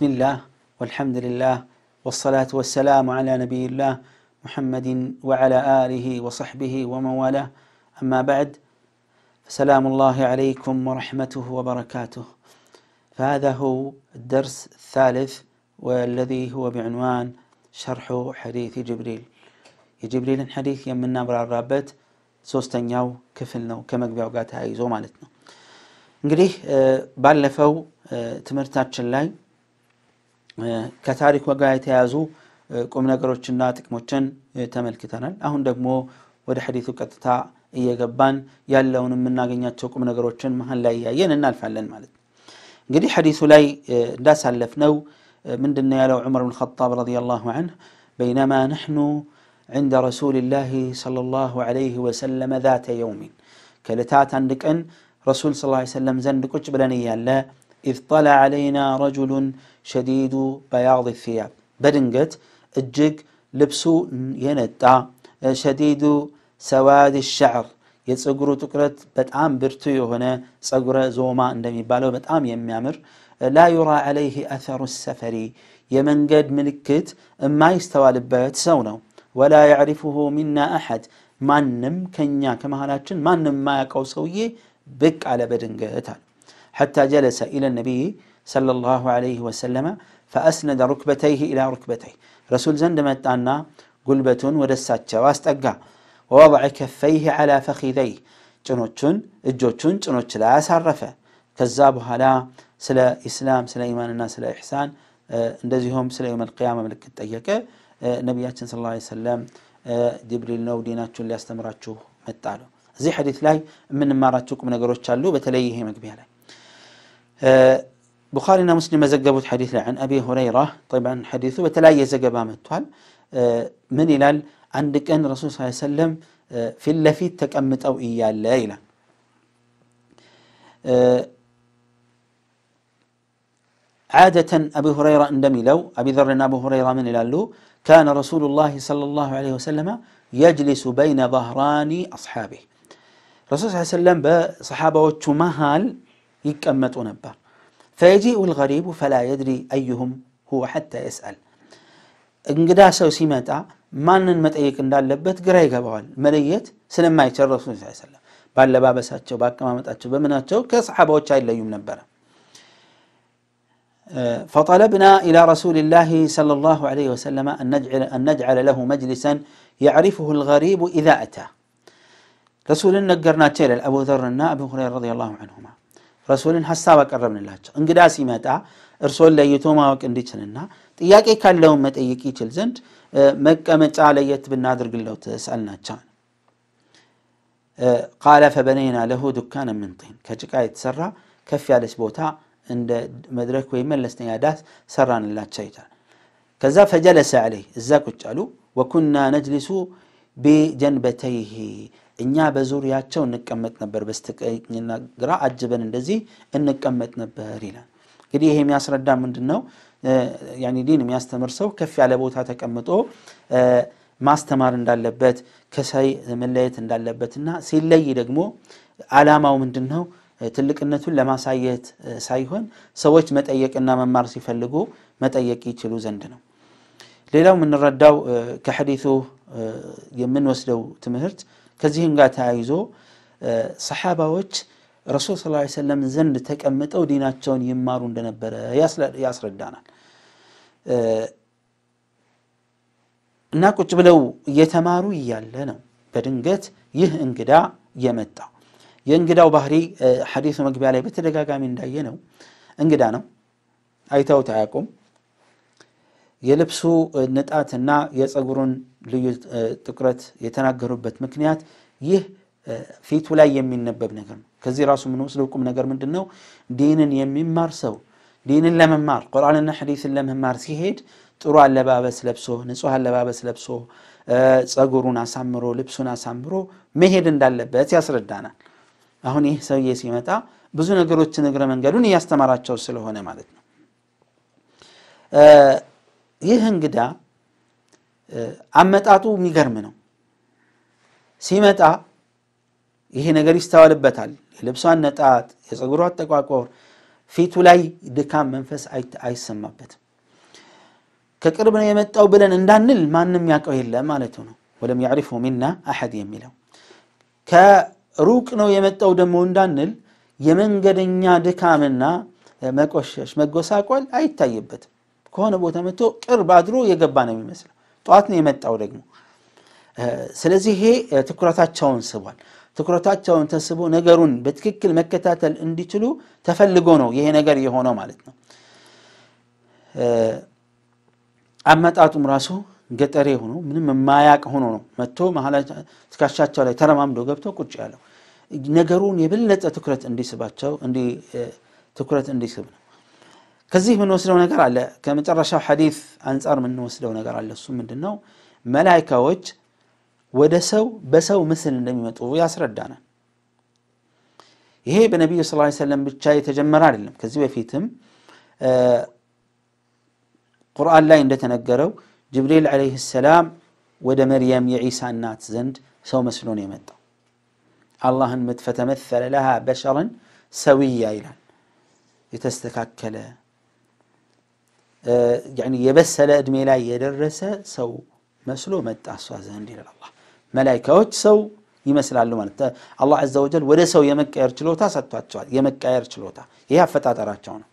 بسم الله والحمد لله والصلاة والسلام على نبي الله محمد وعلى آله وصحبه ومن والاه أما بعد فسلام الله عليكم ورحمته وبركاته فهذا هو الدرس الثالث والذي هو بعنوان شرح حديث جبريل የጅብሪልን يمنا የምናብራራበት الرابط ክፍል ነው ከመግቢያው ጋር ተያይዞ ايزو مالتنا نقريه ባለፈው تمرتات شلاي ከታሪክ ጋር የተያያዙ ቁም ነገሮችና ጥቅሞችን ተመልክተናል። አሁን ደግሞ ወደ ሐዲቱ ቀጥታ እየገባን ያለውን የምናገኛቸው ቁም ነገሮችን መሀል ላይ እያየን እናልፋለን ማለት ነው። እንግዲህ ሐዲሱ ላይ እንዳሳለፍ ነው ምንድን ያለው ዑመር ብን ኸጣብ ረዲየላሁ ዐንሁ በይነማ ነሕኑ عند رسول الله صلى الله عليه وسلم ذات يوم كلتات عند كن رسول صلى الله عليه وسلم زند كتش بلني يالا إذ طلع علينا رجل شديد بياض الثياب بدنجت الجيك لبسو ينتع شديد سواد الشعر የፀጉሩ ትኩረት በጣም ብርቱ የሆነ ፀጉረ ዞማ እንደሚባለው በጣም የሚያምር ላ ዩራ ዓለይህ አሰሩ ሰፈሪ የመንገድ ምልክት የማይስተዋልበት ሰው ነው ወላ ያዕሪፉሁ ሚና አሐድ ማንም ከኛ ከመሃላችን ማንም የማያውቀው ሰውዬ ብቅ አለ በድንገት አለ حتى جلس إلى النبي صلى الله عليه وسلم فأسند ركبتيه إلى ركبتيه رسول زندمت أن قلبة ودسات واستقى ووضع كفيه على فخذيه جنوتشن اجوچون جنوچ لا اسرفه كذا بهالا سلا اسلام سلا ايمان الناس سلا احسان اندزيهم سلا يوم القيامه ملك الطيقه نبياتنا صلى الله عليه وسلم جبريل نو ديناچون لا استمراچو متالو زي حديث لاي من ما راتوكم نغروچ علو بتلي هي مقبيه لاي آه، بخارينا مسلم زقبوت حديثنا عن أبي هريرة طبعا حديثه بتلاقي زقبا متوال آه، من إلال عندك أن رسول صلى الله عليه وسلم آه، في اللفيت تكأمت أو إيا الليلة عادة أبي هريرة اندمي لو أبي ذر أبو هريرة من إلى له كان رسول الله صلى الله عليه وسلم يجلس بين ظهران أصحابه رسول صلى الله عليه وسلم بصحابة وشمهال يكمتو نبر فيجيء الغريب فلا يدري أيهم هو حتى يسأل انقدا سو سيمتا ما ننمت ايك اندال لبت قرأي قبول مريت سلم ما الرسول صلى الله عليه وسلم بعد لبابا ساتشو باك ما متأتشو بمناتشو كصحابه وشاي اللي يمنا فطلبنا إلى رسول الله صلى الله عليه وسلم أن نجعل, أن نجعل له مجلسا يعرفه الغريب إذا أتى رسولنا النجرنا تيل أبو ذر أبو هريرة رضي الله عنهما ረሱልን ሀሳብ አቀረብንላቸው እንግዳ ሲመጣ እርሶን ለይቶ ማወቅ እንዲችልና ጥያቄ ካለውን መጠየቅ ይችል ዘንድ መቀመጫ ለየት ብናድርግለው ናቸው ቃለ ፈበነይና ለሁ ዱካን ምንጢን ከጭቃ የተሰራ ከፍ ያለች ቦታ እንደ መድረክ ወይም መለስተኛ ዳስ ሰራንላቸው ይታል ከዛ ፈጀለሰ አለይ እዛ ቁጫሉ ወኩና ነጅሊሱ ቢጀንበተይህ እኛ በዙሪያቸው እንቀመጥ ነበር፣ በስተቀኝና ግራ አጅበን እንደዚህ እንቀመጥ ነበር ይላል። እንግዲህ ይሄ የሚያስረዳ ምንድን ነው? ያኔ ዲን የሚያስተምር ሰው ከፍ ያለ ቦታ ተቀምጦ ማስተማር እንዳለበት ከሳይ መለየት እንዳለበት እና ሲለይ ደግሞ አላማው ምንድን ነው? ትልቅነቱን ለማሳየት ሳይሆን ሰዎች መጠየቅና መማር ሲፈልጉ መጠየቅ ይችሉ ዘንድ ነው። ሌላው የምንረዳው ከሐዲቱ የምንወስደው ትምህርት ከዚህም ጋር ተያይዞ ሰሓባዎች ረሱል ስ ሰለም ዘንድ ተቀምጠው ዲናቸውን ይማሩ እንደነበረ ያስረዳናል እና ቁጭ ብለው እየተማሩ እያለ ነው በድንገት ይህ እንግዳ የመጣው። የእንግዳው ባህሪ ሐዲሱ መግቢያ ላይ በተደጋጋሚ እንዳየ ነው። እንግዳ ነው፣ አይተውት አያውቁም። የልብሱ ንጣትና የፀጉሩን ልዩ ጥቁረት የተናገሩበት ምክንያት ይህ ፊቱ ላይ የሚነበብ ነገር ነው። ከዚህ ራሱ የምንወስደው ቁም ነገር ምንድን ነው? ዲንን የሚማር ሰው ዲንን ለመማር ቁርአንና ሐዲስን ለመማር ሲሄድ ጥሩ አለባበስ ለብሶ ንጹህ አለባበስ ለብሶ ፀጉሩን አሳምሮ ልብሱን አሳምሮ መሄድ እንዳለበት ያስረዳናል። አሁን ይህ ሰውዬ ሲመጣ ብዙ ነገሮችን እግረ መንገዱን እያስተማራቸው ስለሆነ ማለት ነው። ይህ እንግዳ አመጣጡ የሚገርም ነው። ሲመጣ ይሄ ነገር ይስተዋልበታል። የልብሷን አነጣጥ፣ የፀጉሯ አጠቋቆር፣ ፊቱ ላይ ድካም መንፈስ አይሰማበትም። ከቅርብ ነው የመጣው ብለን እንዳንል ማንም ያውቀው የለም ማለት ነው። ወለም ያዕሪፉ ሚና አሐድ የሚለው ከሩቅ ነው የመጣው ደግሞ እንዳንል የመንገደኛ ድካምና መቆሸሽ መጎሳቆል አይታይበትም። ከሆነ ቦታ መጥቶ ቅርብ አድሮ የገባ ነው የሚመስለው። ጠዋት ነው የመጣው ደግሞ። ስለዚህ ይሄ ትኩረታቸውን ስቧል። ትኩረታቸውን ተስቦ ነገሩን በትክክል መከታተል እንዲችሉ ተፈልጎ ነው ይሄ ነገር የሆነው ማለት ነው። አመጣጡም ራሱ ገጠሬ ሆኖ ምንም የማያቅ ሆኖ ነው መጥቶ ትካሻቸው ላይ ተረማምዶ ገብቶ ቁጭ ያለው። ነገሩን የበለጠ ትኩረት እንዲስባቸው ትኩረት እንዲስብ ነው። ከዚህ የምንወስደው ነገር አለ ከመጨረሻው ሐዲስ አንጻር የምንወስደው ነገር አለ እሱ ምንድን ነው መላይካዎች ወደ ሰው በሰው ምስል እንደሚመጡ ያስረዳናል ይሄ በነቢዩ ስ ሰለም ብቻ የተጀመረ አይደለም ከዚህ በፊትም ቁርአን ላይ እንደተነገረው ጅብሪል ዓለይህ ሰላም ወደ መርያም የዒሳ እናት ዘንድ ሰው መስሎ ነው የመጣው አላህን ምትፈተመሰለ ለሃ በሸረን ሰውያ ይላል የተስተካከለ يعني يبس لأدمي لا يدرس سو مسلو مت أسواز عندي الله ملاك أوت سو يمسل على لمن الله عز وجل وده سو يمك أرتشلو تاسع تواتشوال يمك أرتشلو تا هي فتاة راتشونا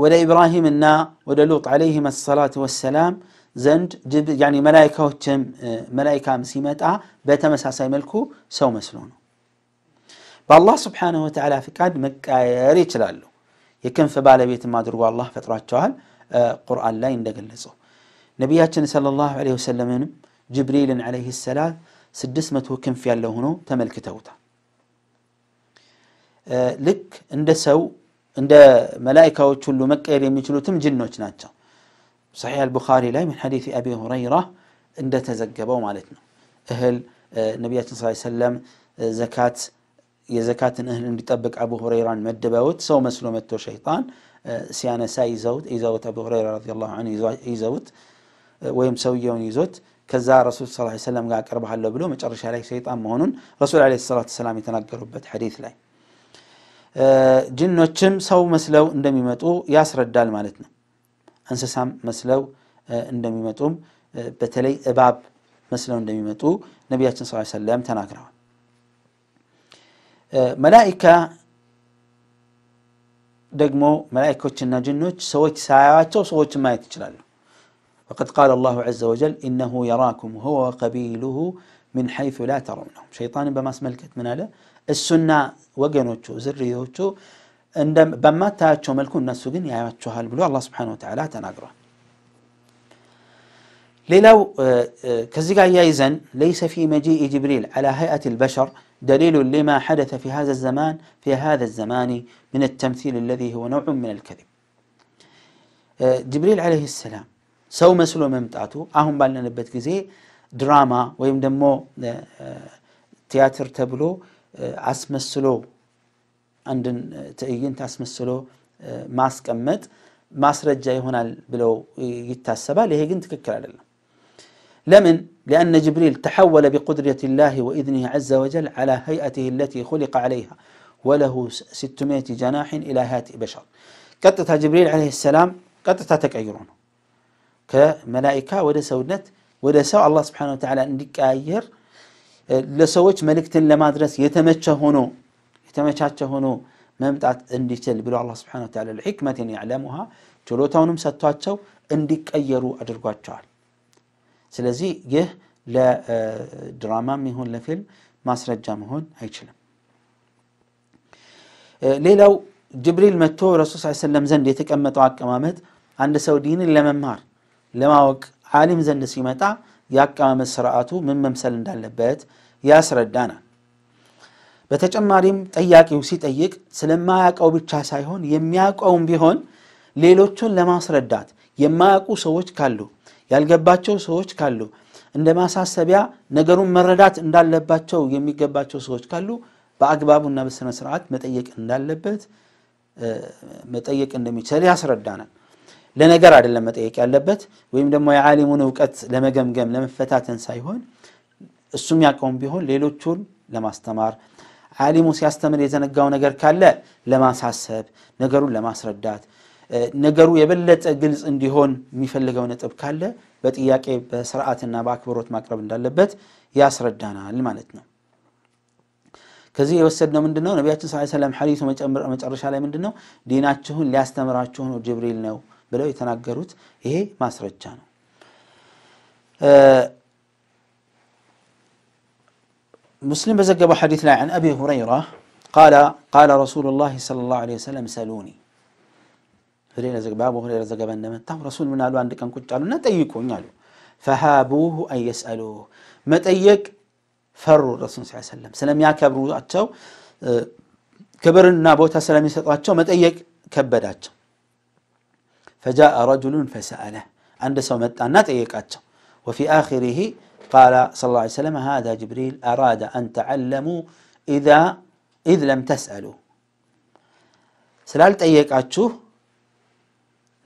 ولا إبراهيم النا ولا لوط عليهما الصلاة والسلام زند جب يعني ملائكة وتم ملائكة مسيمات آ بتمس هسا ملكو سو مسلونه بالله سبحانه وتعالى في كان مكاريت لالو የክንፍ ባለቤትም አድርጎ አላህ ፈጥሯቸዋል ቁርአን ላይ እንደገለጸው ነቢያችን ሰለላሁ ዐለይሂ ወሰለምንም ጅብሪልን ዐለይሂ ሰላም ስድስት መቶ ክንፍ ያለው ሆኖ ተመልክተውታል ልክ እንደ ሰው እንደ መላይካዎች ሁሉ መቀየር የሚችሉትም ጅኖች ናቸው ሰሒሕ አልቡኻሪ ላይ ምን ሐዲት አቢ ሁረይራ እንደተዘገበው ማለት ነው እህል ነቢያችን ስ ሰለም ዘካት የዘካትን እህል እንዲጠብቅ አቡ ሁረይራን መድበውት ሰው መስሎ መጥቶ ሸይጣን ሲያነሳ ይዘውት ይዘውት አቡ ሁረይራ ረዲየላሁ ዐንሁ ይዘውት ወይም ሰውየውን ይዞት ከዛ ረሱል ስ ሰለም ጋር አቀርብሃለሁ ብሎ መጨረሻ ላይ ሰይጣን መሆኑን ረሱል ለ ሰላት ሰላም የተናገሩበት ሐዲት ላይ ጅኖችም ሰው መስለው እንደሚመጡ ያስረዳል ማለት ነው። እንስሳም መስለው እንደሚመጡም በተለይ እባብ መስለው እንደሚመጡ ነቢያችን ስ ሰለም ተናግረዋል። ملائكة دقمو ملائكة وشنا جنوش سويت ساعات وسويت ما يتشلال وقد قال الله عز وجل إنه يراكم هو وقبيله من حيث لا ترونهم شيطان بما ملكت من له السنة وقنوش زريوش عندما بما تاتشو ملكو الناس يا بلو الله سبحانه وتعالى تناقره ليلو آه، آه، كزيقا يايزن ليس في مجيء جبريل على هيئة البشر دليل لما حدث في هذا الزمان في هذا الزمان من التمثيل الذي هو نوع من الكذب آه، جبريل عليه السلام سو مسلو ممتعتو أهم بالنا نبت كزي دراما ويمدمو تياتر تبلو أسم السلو عندن تأيين تأسم السلو ماسك أمت ماس رجعي هنا بلو يتاسبا ليه قنت كالكلا لله لمن لأن جبريل تحول بقدرة الله وإذنه عز وجل على هيئته التي خلق عليها وله ستمائة جناح إلى هاتئ بشر قطتا جبريل عليه السلام قطتا تكعيرون كملائكة ودى سودنت ودى سوى الله سبحانه وتعالى عندك آير لسويت ملكت لمادرس يتمتشهنو يتمتشهنو መምጣት እንዲችል ብሎ አላህ ስብሓን ታላ ልሕክመትን ያዕለሙሃ ችሎታውንም ሰጥቷቸው እንዲቀየሩ አድርጓቸዋል ስለዚህ ይህ ለድራማ ይሁን ለፊልም ማስረጃ መሆን አይችልም። ሌላው ጅብሪል መጥቶ ረሱል ስ ሰለም ዘንድ የተቀመጠው አቀማመጥ አንድ ሰው ዲንን ለመማር ለማወቅ አሊም ዘንድ ሲመጣ የአቀማመጥ ስርዓቱ ምን መምሰል እንዳለበት ያስረዳናል። በተጨማሪም ጠያቂው ሲጠይቅ ስለማያውቀው ብቻ ሳይሆን የሚያውቀውም ቢሆን ሌሎቹን ለማስረዳት የማያውቁ ሰዎች ካሉ ያልገባቸው ሰዎች ካሉ እንደ ማሳሰቢያ ነገሩን መረዳት እንዳለባቸው የሚገባቸው ሰዎች ካሉ በአግባቡና በስነ ስርዓት መጠየቅ እንዳለበት መጠየቅ እንደሚችል ያስረዳናል። ለነገር አይደለም መጠየቅ ያለበት ወይም ደግሞ የዓሊሙን እውቀት ለመገምገም ለመፈታተን ሳይሆን እሱም ያቀውም ቢሆን ሌሎቹን ለማስተማር ዓሊሙ ሲያስተምር የዘነጋው ነገር ካለ ለማሳሰብ ነገሩን ለማስረዳት ነገሩ የበለጠ ግልጽ እንዲሆን የሚፈልገው ነጥብ ካለ በጥያቄ በስርዓትና በአክብሮት ማቅረብ እንዳለበት ያስረዳናል ማለት ነው። ከዚህ የወሰድነው ምንድነው? ነቢያችን ስ ሰለም ሐዲሱ መጨረሻ ላይ ምንድነው? ዲናችሁን ሊያስተምራችሁ ነው ጅብሪል ነው ብለው የተናገሩት ይሄ ማስረጃ ነው። ሙስሊም በዘገበው ሐዲት ላይ አን አቢ ሁረይራ ቃለ ረሱሉላህ ሰለላሁ ዐለይሂ ወሰለም ሰሉኒ هريرة زق بابو هريرة زق بنما تام رسول من قالوا عندك أنكوا تعالوا نتأيكوا نعلو فهابوه أن يسألوه ما تأيك فروا الرسول صلى الله عليه وسلم سلام يا كبروا أتشو كبر النابو تسلم يسأل أتشو ما تأيك كبر أتوا فجاء رجل فسأله عند سومت أن نتأيك أتوا وفي آخره قال صلى الله عليه وسلم هذا جبريل أراد أن تعلموا إذا إذ لم تسألوا سلالت تأيك أتشو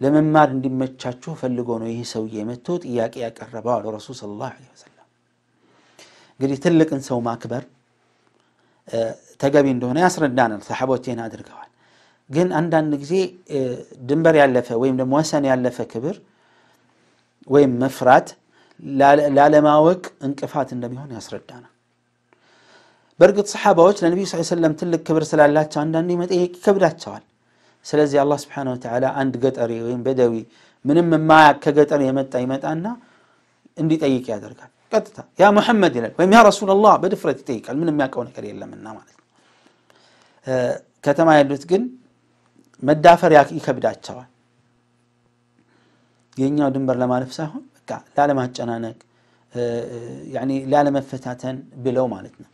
ለመማር እንዲመቻችሁ ፈልጎ ነው ይህ ሰውዬ መጥቶ ጥያቄ ያቀረበው አሉ ረሱል ሰለላሁ ዐለይሂ ወሰለም። እንግዲህ ትልቅን ሰው ማክበር ተገቢ እንደሆነ ያስረዳናል። ይህን አድርገዋል። ግን አንዳንድ ጊዜ ድንበር ያለፈ ወይም ደግሞ ወሰን ያለፈ ክብር ወይም መፍራት ላለማወቅ እንቅፋት እንደሚሆን ያስረዳናል። በእርግጥ ሰሓባዎች ለነቢዩ ሰለም ትልቅ ክብር ስላላቸው አንዳንዴ መጠየቅ ይከብዳቸዋል። ስለዚህ አላህ ስብሓን ወተላ አንድ ገጠሪ ወይም በደዊ ምንም የማያቅ ከገጠር የመጣ ይመጣና እንዲጠይቅ ያደርጋል ቀጥታ ያ ሙሐመድ ይላል ወይም ያ ረሱል ላህ በድፍረት ይጠይቃል ምን የሚያውቀው ነገር የለምና ማለት ነው ከተማ ያሉት ግን መዳፈር ይከብዳቸዋል የኛው ድንበር ለማለፍ ሳይሆን በቃ ላለማጨናነቅ ላለመፈታተን ብለው ማለት ነው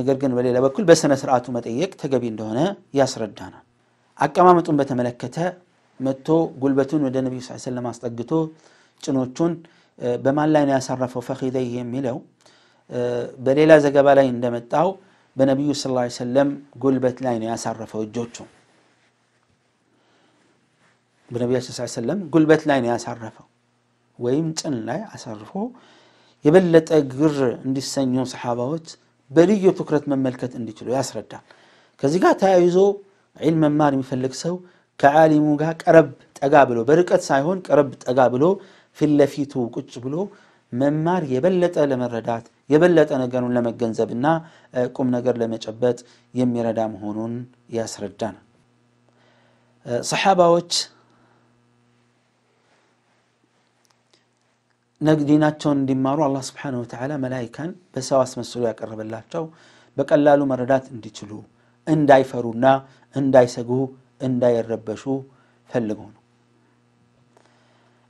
ነገር ግን በሌላ በኩል በስነ ስርዓቱ መጠየቅ ተገቢ እንደሆነ ያስረዳናል አቀማመጡን በተመለከተ መጥቶ ጉልበቱን ወደ ነቢዩ ስ ሰለም አስጠግቶ ጭኖቹን በማን ላይ ነው ያሳረፈው ፈኺደይህ የሚለው በሌላ ዘገባ ላይ እንደመጣው በነቢዩ ስ ሰለም ጉልበት ላይ ነው ያሳረፈው እጆቹ በነቢያችን ስ ሰለም ጉልበት ላይ ነው ያሳረፈው ወይም ጭን ላይ አሳርፎ የበለጠ ግር እንዲሰኙ ሰሓባዎች በልዩ ትኩረት መመልከት እንዲችሉ ያስረዳል ከዚህ ጋር ተያይዞ ዒልም መማር የሚፈልግ ሰው ከዓሊሙ ጋር ቀረብ ጠጋ ብሎ በርቀት ሳይሆን ቀረብ ጠጋ ብሎ ፊትለፊቱ ቁጭ ብሎ መማር የበለጠ ለመረዳት የበለጠ ነገሩን ለመገንዘብና ቁም ነገር ለመጨበጥ የሚረዳ መሆኑን ያስረዳን። ሰሓባዎች ዲናቸውን እንዲማሩ አላ ስብሓነሁ ወተዓላ መላኢካን በሰው አስመስሎ ያቀረበላቸው በቀላሉ መረዳት እንዲችሉ እንዳይፈሩና እንዳይሰጉ እንዳይረበሹ ፈልገው ነው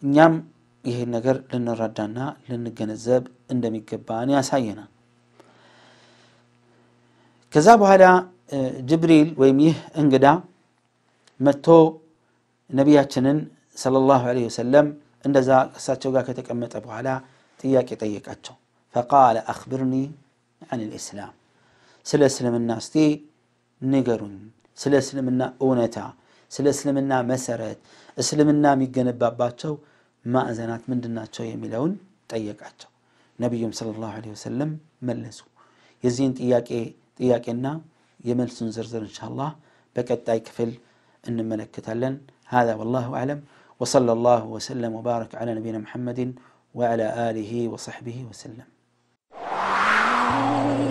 እኛም ይህን ነገር ልንረዳና ልንገነዘብ እንደሚገባን ያሳየናል ከዛ በኋላ ጅብሪል ወይም ይህ እንግዳ መጥቶ ነቢያችንን ሰለላሁ ዐለይሂ ወሰለም እንደዛ ከእሳቸው ጋር ከተቀመጠ በኋላ ጥያቄ ጠየቃቸው ፈቃለ አክብርኒ አን ልእስላም ስለ እስልምና እስቲ نجرون سلا سلمنا أونتا سلا سلمنا مسرات سلمنا ميجن باباتو ما أزنات من دنا تشو يميلون تيك عتو نبي صلى الله عليه وسلم ملسو يزين تياك إيه تياك إنا يملسون زرزر إن شاء الله بكت تايك فل إن ملك تلن هذا والله أعلم وصلى الله وسلم وبارك على نبينا محمد وعلى آله وصحبه وسلم Oh